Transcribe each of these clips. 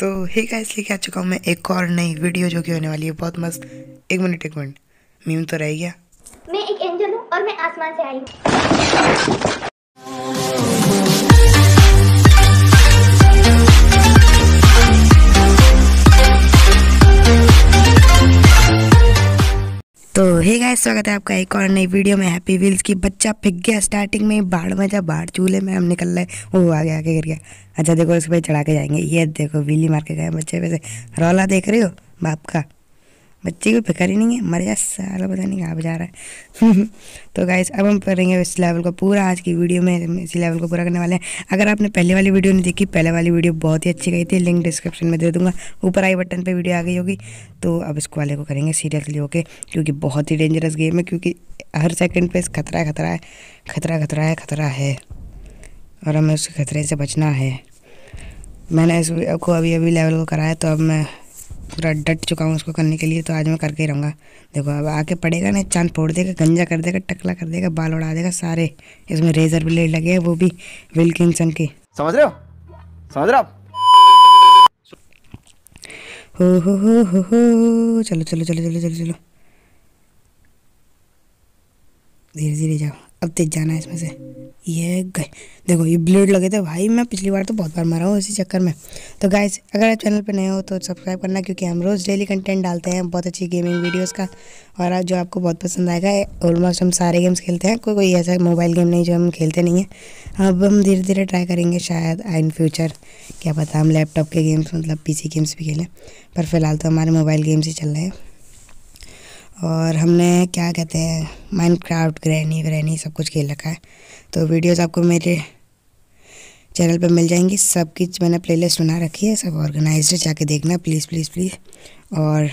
तो hey guys लेके आ चुका हूँ मैं एक और नई वीडियो जो कि होने वाली है बहुत मस्त एक मिनट एक मिनट मीम तो रह गया मैं एक एंजल हूँ और मैं आसमान से आई हूँ तो हे गाइस स्वागत है आपका एक और नई वीडियो में हैप्पी व्हील्स की बच्चा फिक गया स्टार्टिंग में बाढ़ में जब बाढ़ चूल्हे में हम निकल रहे वो आगे आगे गिर गया अच्छा देखो उसके भाई चढ़ा के जाएंगे ये देखो बिल्ली मार के गए बच्चे वैसे रौला देख रहे हो बाप का बच्चे को फिक्र ही नहीं है मर जा सारा पता नहीं कहाँ पर जा रहा है तो गाइस अब हम करेंगे इस लेवल को पूरा आज की वीडियो में इसी लेवल को पूरा करने वाले हैं अगर आपने पहले वाली वीडियो नहीं देखी पहले वाली वीडियो बहुत ही अच्छी गई थी लिंक डिस्क्रिप्शन में दे दूँगा ऊपर आई बटन पर वीडियो आ गई होगी तो अब इसको वाले को करेंगे सीरियसली होके क्योंकि बहुत ही डेंजरस गेम है क्योंकि हर सेकेंड पे खतरा खतरा है खतरा खतरा है खतरा है और हमें उस खतरे से बचना है मैंने इसको अभी अभी लेवल को कराया तो अब मैं पूरा डट चुका हूँ उसको करने के लिए तो आज मैं करके ही रहूँगा देखो अब आके पड़ेगा ना चांद फोड़ देगा गंजा कर देगा टकला कर देगा बाल उड़ा देगा सारे इसमें रेजर ब्लेड लगे हैं वो भी विल्किंसन के समझ रहे हो समझ रहे हो हो हो हो हो हो चलो चलो चलो चलो चलो चलो धीरे धीरे जाओ अब तेज जाना है इसमें से ये गए देखो ये ब्लेड लगे थे भाई मैं पिछली बार तो बहुत बार मरा हूँ इसी चक्कर में तो गाइज अगर आप चैनल पर नए हो तो सब्सक्राइब करना क्योंकि हम रोज़ डेली कंटेंट डालते हैं बहुत अच्छी गेमिंग वीडियोस का और आज जो आपको बहुत पसंद आएगा ऑलमोस्ट हम सारे गेम्स खेलते हैं कोई कोई ऐसा मोबाइल गेम नहीं जो हम खेलते नहीं हैं अब हम धीरे धीरे ट्राई करेंगे शायद इन फ्यूचर क्या पता हम लैपटॉप के गेम्स मतलब पी गेम्स भी खेलें पर फिलहाल तो हमारे मोबाइल गेम्स ही चल रहे हैं और हमने क्या कहते हैं माइनक्राफ्ट ग्रैनी व्रैनी सब कुछ खेल रखा है तो वीडियोस आपको मेरे चैनल पर मिल जाएंगी सब की मैंने प्लेलिस्ट बना रखी है सब ऑर्गेनाइज है जाके देखना प्लीज़ प्लीज़ प्लीज़ और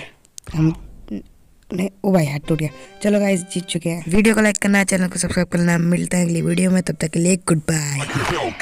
हम नहीं ओ भाई हाथ टूट गया चलो गाइस जीत चुके हैं वीडियो को लाइक करना चैनल को सब्सक्राइब करना मिलता है अगली वीडियो में तब तक के लिए गुड बाय